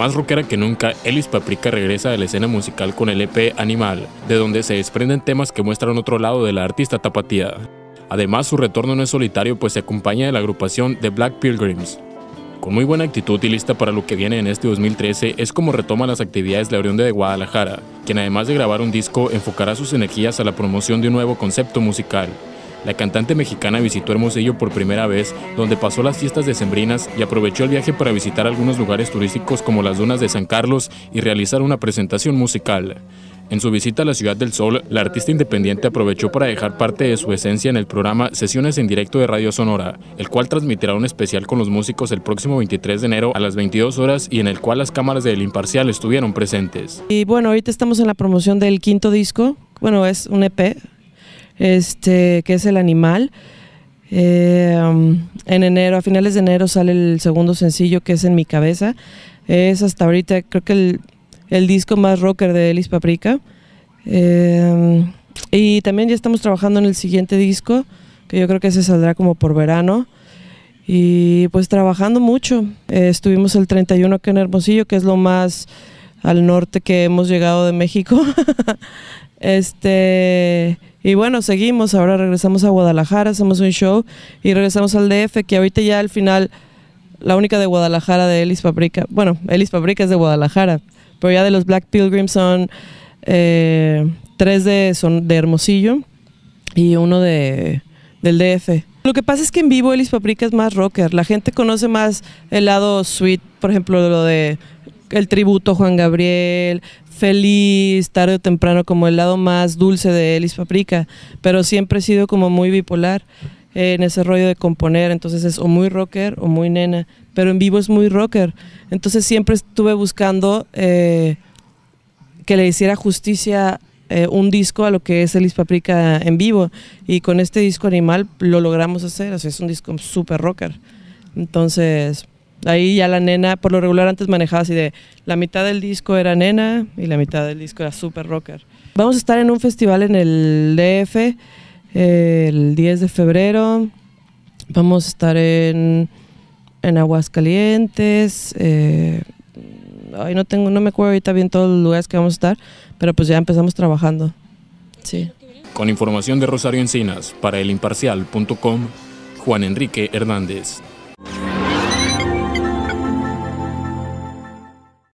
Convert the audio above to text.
Más rockera que nunca, Ellis Paprika regresa a la escena musical con el EP Animal, de donde se desprenden temas que muestran otro lado de la artista tapatía. Además, su retorno no es solitario, pues se acompaña de la agrupación The Black Pilgrims. Con muy buena actitud y lista para lo que viene en este 2013, es como retoma las actividades de la Orión de Guadalajara, quien además de grabar un disco enfocará sus energías a la promoción de un nuevo concepto musical, la cantante mexicana visitó Hermosillo por primera vez, donde pasó las fiestas decembrinas y aprovechó el viaje para visitar algunos lugares turísticos como las dunas de San Carlos y realizar una presentación musical. En su visita a la Ciudad del Sol, la artista independiente aprovechó para dejar parte de su esencia en el programa Sesiones en Directo de Radio Sonora, el cual transmitirá un especial con los músicos el próximo 23 de enero a las 22 horas y en el cual las cámaras del Imparcial estuvieron presentes. Y bueno, ahorita estamos en la promoción del quinto disco, bueno, es un EP, este, que es El Animal. Eh, en enero, a finales de enero sale el segundo sencillo que es En mi cabeza. Es hasta ahorita creo que el, disco más rocker de Elis Paprika. Eh, y también ya estamos trabajando en el siguiente disco, que yo creo que se saldrá como por verano. Y pues trabajando mucho. Eh, estuvimos el 31 que en Hermosillo, que es lo más al norte que hemos llegado de México. este y bueno, seguimos, ahora regresamos a Guadalajara, hacemos un show y regresamos al DF, que ahorita ya al final la única de Guadalajara de Elis Paprika, bueno, Elis Paprika es de Guadalajara, pero ya de los Black Pilgrims son eh, tres de, son de Hermosillo y uno de, del DF. Lo que pasa es que en vivo Elis Paprika es más rocker, la gente conoce más el lado sweet, por ejemplo, lo de el tributo Juan Gabriel, feliz, tarde o temprano, como el lado más dulce de Elis Paprika, pero siempre he sido como muy bipolar eh, en ese rollo de componer, entonces es o muy rocker o muy nena, pero en vivo es muy rocker, entonces siempre estuve buscando eh, que le hiciera justicia eh, un disco a lo que es Elis Paprika en vivo, y con este disco Animal lo logramos hacer, o es un disco súper rocker, entonces... Ahí ya la nena, por lo regular antes manejaba así de la mitad del disco era nena y la mitad del disco era super rocker. Vamos a estar en un festival en el DF el 10 de febrero. Vamos a estar en, en Aguascalientes. Eh, no tengo, no me acuerdo ahorita bien todos los lugares que vamos a estar, pero pues ya empezamos trabajando. Sí. Con información de Rosario Encinas para elimparcial.com, Juan Enrique Hernández.